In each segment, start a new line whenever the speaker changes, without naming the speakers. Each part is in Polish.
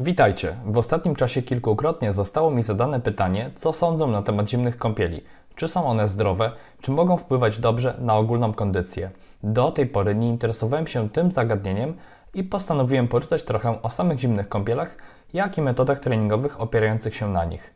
Witajcie. W ostatnim czasie kilkukrotnie zostało mi zadane pytanie, co sądzą na temat zimnych kąpieli. Czy są one zdrowe, czy mogą wpływać dobrze na ogólną kondycję? Do tej pory nie interesowałem się tym zagadnieniem i postanowiłem poczytać trochę o samych zimnych kąpielach, jak i metodach treningowych opierających się na nich.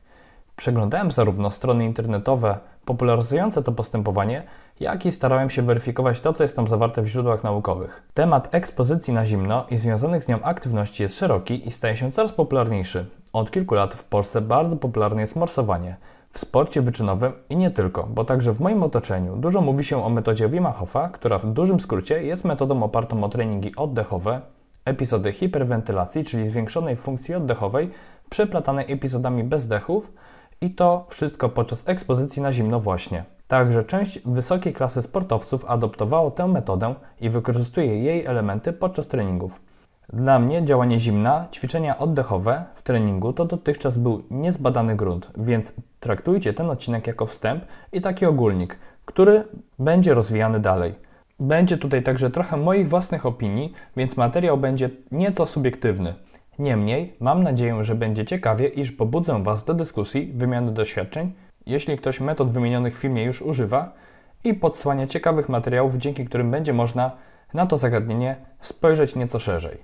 Przeglądałem zarówno strony internetowe popularyzujące to postępowanie, jak i starałem się weryfikować to, co jest tam zawarte w źródłach naukowych. Temat ekspozycji na zimno i związanych z nią aktywności jest szeroki i staje się coraz popularniejszy. Od kilku lat w Polsce bardzo popularne jest morsowanie w sporcie wyczynowym i nie tylko, bo także w moim otoczeniu dużo mówi się o metodzie Wimachofa, która w dużym skrócie jest metodą opartą o treningi oddechowe, epizody hiperwentylacji, czyli zwiększonej funkcji oddechowej, przeplatanej epizodami bezdechów i to wszystko podczas ekspozycji na zimno właśnie. Także część wysokiej klasy sportowców adoptowało tę metodę i wykorzystuje jej elementy podczas treningów. Dla mnie działanie zimna, ćwiczenia oddechowe w treningu to dotychczas był niezbadany grunt, więc traktujcie ten odcinek jako wstęp i taki ogólnik, który będzie rozwijany dalej. Będzie tutaj także trochę moich własnych opinii, więc materiał będzie nieco subiektywny. Niemniej mam nadzieję, że będzie ciekawie, iż pobudzę Was do dyskusji, wymiany doświadczeń jeśli ktoś metod wymienionych w filmie już używa i podsłania ciekawych materiałów, dzięki którym będzie można na to zagadnienie spojrzeć nieco szerzej.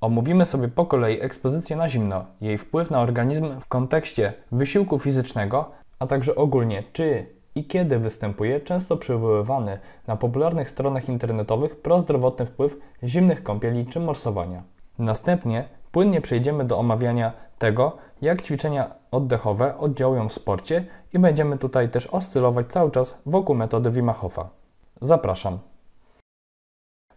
Omówimy sobie po kolei ekspozycję na zimno, jej wpływ na organizm w kontekście wysiłku fizycznego, a także ogólnie czy i kiedy występuje często przywoływany na popularnych stronach internetowych prozdrowotny wpływ zimnych kąpieli czy morsowania. Następnie płynnie przejdziemy do omawiania tego, jak ćwiczenia oddechowe oddziałują w sporcie i będziemy tutaj też oscylować cały czas wokół metody Wimachowa. Zapraszam.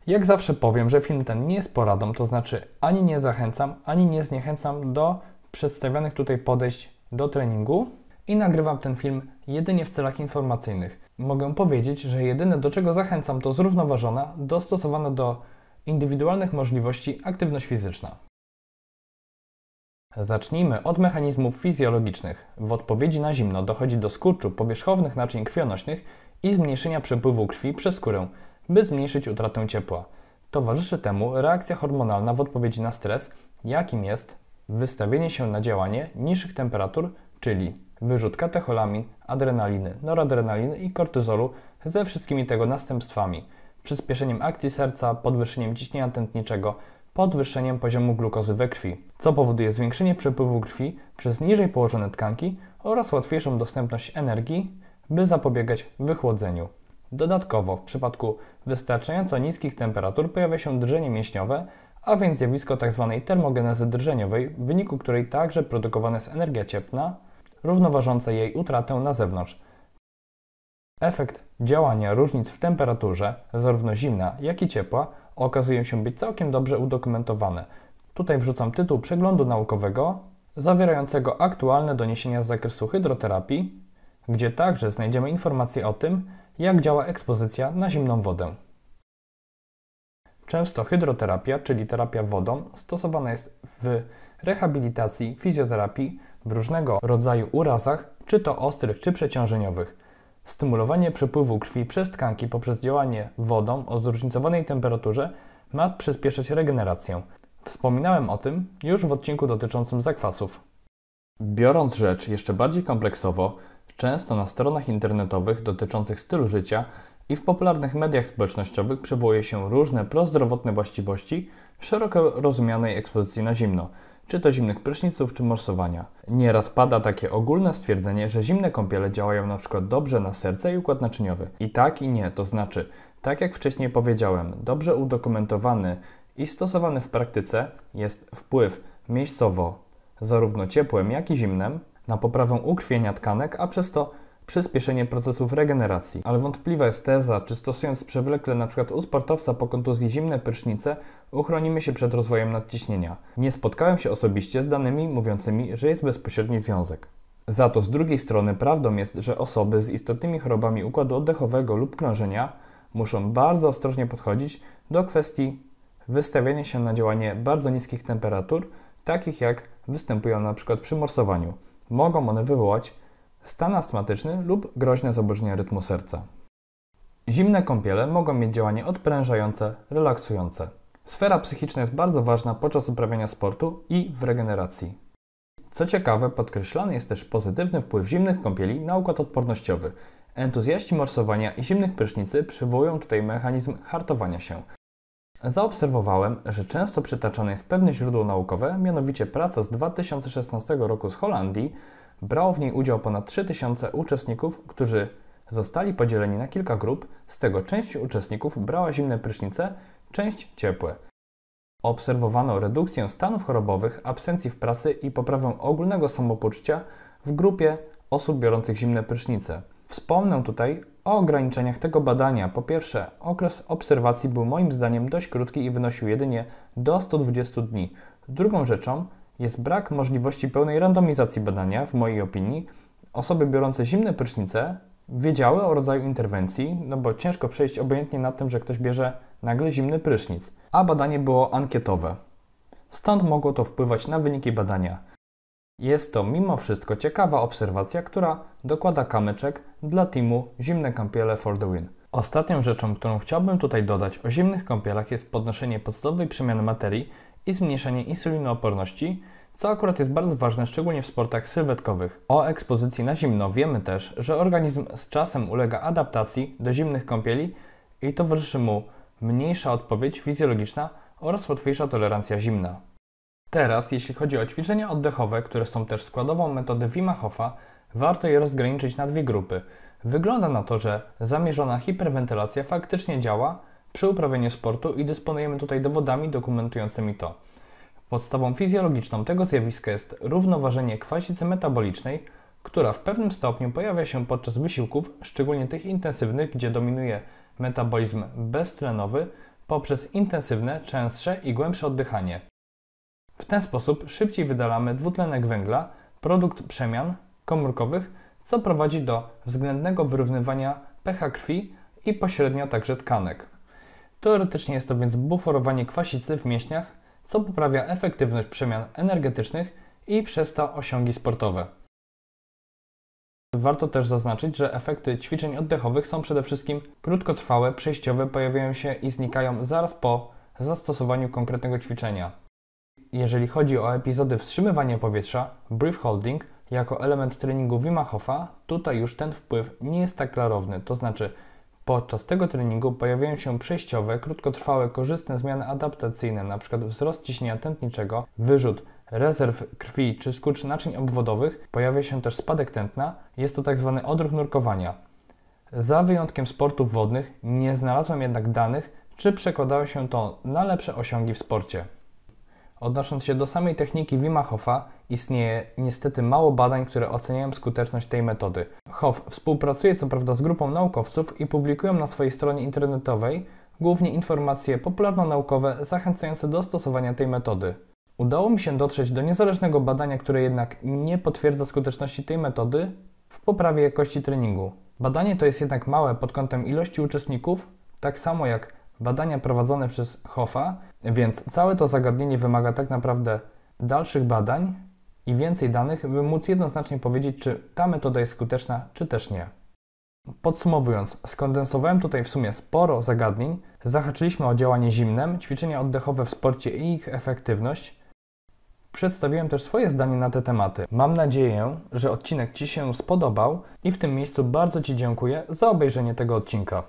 Jak zawsze powiem, że film ten nie jest poradą, to znaczy ani nie zachęcam, ani nie zniechęcam do przedstawionych tutaj podejść do treningu i nagrywam ten film jedynie w celach informacyjnych. Mogę powiedzieć, że jedyne do czego zachęcam to zrównoważona, dostosowana do indywidualnych możliwości aktywność fizyczna. Zacznijmy od mechanizmów fizjologicznych. W odpowiedzi na zimno dochodzi do skurczu powierzchownych naczyń krwionośnych i zmniejszenia przepływu krwi przez skórę, by zmniejszyć utratę ciepła. Towarzyszy temu reakcja hormonalna w odpowiedzi na stres, jakim jest wystawienie się na działanie niższych temperatur, czyli wyrzut katecholamin, adrenaliny, noradrenaliny i kortyzolu ze wszystkimi tego następstwami, przyspieszeniem akcji serca, podwyższeniem ciśnienia tętniczego, podwyższeniem poziomu glukozy we krwi, co powoduje zwiększenie przepływu krwi przez niżej położone tkanki oraz łatwiejszą dostępność energii, by zapobiegać wychłodzeniu. Dodatkowo w przypadku wystarczająco niskich temperatur pojawia się drżenie mięśniowe, a więc zjawisko tzw. Tak termogenezy drżeniowej, w wyniku której także produkowana jest energia ciepła, równoważąca jej utratę na zewnątrz, Efekt działania różnic w temperaturze, zarówno zimna, jak i ciepła, okazuje się być całkiem dobrze udokumentowane. Tutaj wrzucam tytuł przeglądu naukowego zawierającego aktualne doniesienia z zakresu hydroterapii, gdzie także znajdziemy informacje o tym, jak działa ekspozycja na zimną wodę. Często hydroterapia, czyli terapia wodą, stosowana jest w rehabilitacji, fizjoterapii, w różnego rodzaju urazach, czy to ostrych, czy przeciążeniowych. Stymulowanie przepływu krwi przez tkanki poprzez działanie wodą o zróżnicowanej temperaturze ma przyspieszać regenerację. Wspominałem o tym już w odcinku dotyczącym zakwasów. Biorąc rzecz jeszcze bardziej kompleksowo, często na stronach internetowych dotyczących stylu życia i w popularnych mediach społecznościowych przywołuje się różne prozdrowotne właściwości szeroko rozumianej ekspozycji na zimno – czy to zimnych pryszniców, czy morsowania. Nieraz pada takie ogólne stwierdzenie, że zimne kąpiele działają na przykład dobrze na serce i układ naczyniowy. I tak i nie, to znaczy, tak jak wcześniej powiedziałem, dobrze udokumentowany i stosowany w praktyce jest wpływ miejscowo, zarówno ciepłym, jak i zimnem, na poprawę ukrwienia tkanek, a przez to przyspieszenie procesów regeneracji. Ale wątpliwa jest teza, czy stosując przewlekle np. u sportowca po kontuzji zimne prysznice, uchronimy się przed rozwojem nadciśnienia. Nie spotkałem się osobiście z danymi mówiącymi, że jest bezpośredni związek. Za to z drugiej strony prawdą jest, że osoby z istotnymi chorobami układu oddechowego lub krążenia muszą bardzo ostrożnie podchodzić do kwestii wystawiania się na działanie bardzo niskich temperatur, takich jak występują np. przy morsowaniu. Mogą one wywołać stan astmatyczny lub groźne zaburzenia rytmu serca. Zimne kąpiele mogą mieć działanie odprężające, relaksujące. Sfera psychiczna jest bardzo ważna podczas uprawiania sportu i w regeneracji. Co ciekawe, podkreślany jest też pozytywny wpływ zimnych kąpieli na układ odpornościowy. Entuzjaści morsowania i zimnych prysznicy przywołują tutaj mechanizm hartowania się. Zaobserwowałem, że często przytaczane jest pewne źródło naukowe, mianowicie praca z 2016 roku z Holandii. Brało w niej udział ponad 3000 uczestników, którzy zostali podzieleni na kilka grup, z tego część uczestników brała zimne prysznice, część ciepłe. Obserwowano redukcję stanów chorobowych, absencji w pracy i poprawę ogólnego samopoczucia w grupie osób biorących zimne prysznice. Wspomnę tutaj o ograniczeniach tego badania. Po pierwsze, okres obserwacji był moim zdaniem dość krótki i wynosił jedynie do 120 dni. Drugą rzeczą jest brak możliwości pełnej randomizacji badania, w mojej opinii. Osoby biorące zimne prysznice wiedziały o rodzaju interwencji, no bo ciężko przejść obojętnie na tym, że ktoś bierze nagle zimny prysznic, a badanie było ankietowe. Stąd mogło to wpływać na wyniki badania. Jest to mimo wszystko ciekawa obserwacja, która dokłada kamyczek dla teamu Zimne kąpiele for the win. Ostatnią rzeczą, którą chciałbym tutaj dodać o zimnych kąpielach jest podnoszenie podstawowej przemiany materii i zmniejszenie insulinooporności, co akurat jest bardzo ważne, szczególnie w sportach sylwetkowych. O ekspozycji na zimno wiemy też, że organizm z czasem ulega adaptacji do zimnych kąpieli i towarzyszy mu mniejsza odpowiedź fizjologiczna oraz łatwiejsza tolerancja zimna. Teraz, jeśli chodzi o ćwiczenia oddechowe, które są też składową metody Wima Hofa, warto je rozgraniczyć na dwie grupy. Wygląda na to, że zamierzona hiperwentylacja faktycznie działa przy uprawianiu sportu i dysponujemy tutaj dowodami dokumentującymi to. Podstawą fizjologiczną tego zjawiska jest równoważenie kwasicy metabolicznej, która w pewnym stopniu pojawia się podczas wysiłków, szczególnie tych intensywnych, gdzie dominuje metabolizm beztlenowy poprzez intensywne, częstsze i głębsze oddychanie. W ten sposób szybciej wydalamy dwutlenek węgla, produkt przemian komórkowych, co prowadzi do względnego wyrównywania pH krwi i pośrednio także tkanek. Teoretycznie jest to więc buforowanie kwasicy w mięśniach, co poprawia efektywność przemian energetycznych i przez to osiągi sportowe. Warto też zaznaczyć, że efekty ćwiczeń oddechowych są przede wszystkim krótkotrwałe, przejściowe, pojawiają się i znikają zaraz po zastosowaniu konkretnego ćwiczenia. Jeżeli chodzi o epizody wstrzymywania powietrza, brief holding, jako element treningu Wima tutaj już ten wpływ nie jest tak klarowny, to znaczy podczas tego treningu pojawiają się przejściowe, krótkotrwałe, korzystne zmiany adaptacyjne, np. wzrost ciśnienia tętniczego, wyrzut rezerw krwi czy skurcz naczyń obwodowych pojawia się też spadek tętna, jest to tzw. Tak odruch nurkowania. Za wyjątkiem sportów wodnych nie znalazłem jednak danych, czy przekładało się to na lepsze osiągi w sporcie. Odnosząc się do samej techniki Wima Hofa, istnieje niestety mało badań, które oceniają skuteczność tej metody. Hof współpracuje co prawda z grupą naukowców i publikują na swojej stronie internetowej głównie informacje popularno-naukowe zachęcające do stosowania tej metody. Udało mi się dotrzeć do niezależnego badania, które jednak nie potwierdza skuteczności tej metody w poprawie jakości treningu. Badanie to jest jednak małe pod kątem ilości uczestników, tak samo jak badania prowadzone przez Hoffa, więc całe to zagadnienie wymaga tak naprawdę dalszych badań i więcej danych, by móc jednoznacznie powiedzieć, czy ta metoda jest skuteczna, czy też nie. Podsumowując, skondensowałem tutaj w sumie sporo zagadnień. Zahaczyliśmy o działanie zimnem, ćwiczenia oddechowe w sporcie i ich efektywność, Przedstawiłem też swoje zdanie na te tematy. Mam nadzieję, że odcinek Ci się spodobał i w tym miejscu bardzo Ci dziękuję za obejrzenie tego odcinka.